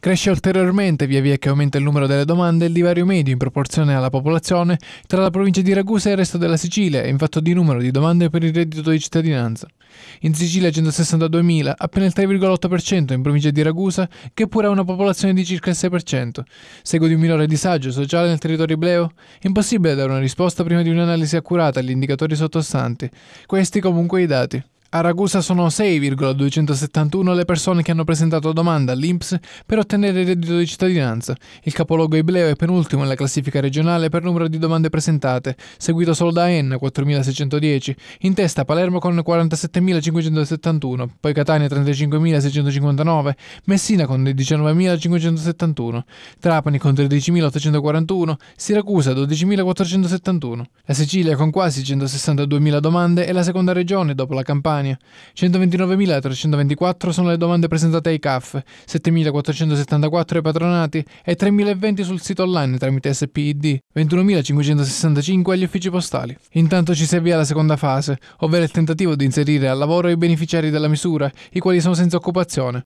Cresce ulteriormente via via che aumenta il numero delle domande e il divario medio in proporzione alla popolazione tra la provincia di Ragusa e il resto della Sicilia in fatto di numero di domande per il reddito di cittadinanza. In Sicilia 162.000, appena il 3,8% in provincia di Ragusa, che pure ha una popolazione di circa il 6%. Seguo di un minore disagio sociale nel territorio ibleo? Impossibile dare una risposta prima di un'analisi accurata agli indicatori sottostanti. Questi comunque i dati. A Ragusa sono 6,271 le persone che hanno presentato domanda all'INPS per ottenere il reddito di cittadinanza. Il capoluogo Ibleo è penultimo nella classifica regionale per numero di domande presentate, seguito solo da Enna 4.610, in testa Palermo con 47.571, poi Catania 35.659, Messina con 19.571, Trapani con 13.841, Siracusa 12.471. La Sicilia con quasi 162.000 domande è la seconda regione dopo la Campania Catania. 129.324 sono le domande presentate ai CAF, 7.474 ai patronati e 3.020 sul sito online tramite SPID, 21.565 agli uffici postali. Intanto ci si avvia la seconda fase, ovvero il tentativo di inserire al lavoro i beneficiari della misura, i quali sono senza occupazione.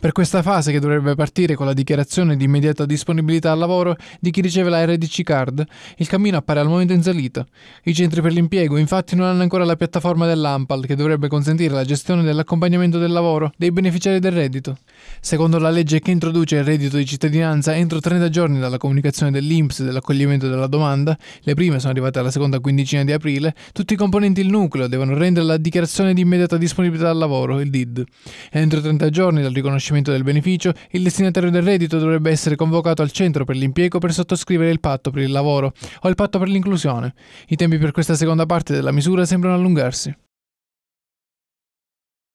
Per questa fase, che dovrebbe partire con la dichiarazione di immediata disponibilità al lavoro di chi riceve la RDC card, il cammino appare al momento in salita. I centri per l'impiego, infatti, non hanno ancora la piattaforma dell'AMPAL, che dovrebbe consentire la gestione dell'accompagnamento del lavoro dei beneficiari del reddito. Secondo la legge che introduce il reddito di cittadinanza, entro 30 giorni dalla comunicazione dell'INPS dell'accoglimento della domanda, le prime sono arrivate alla seconda quindicina di aprile, tutti i componenti del nucleo devono rendere la dichiarazione di immediata disponibilità al lavoro, il DID. Entro 30 giorni dal riconoscimento del beneficio, il destinatario del reddito dovrebbe essere convocato al centro per l'impiego per sottoscrivere il patto per il lavoro o il patto per l'inclusione. I tempi per questa seconda parte della misura sembrano allungarsi.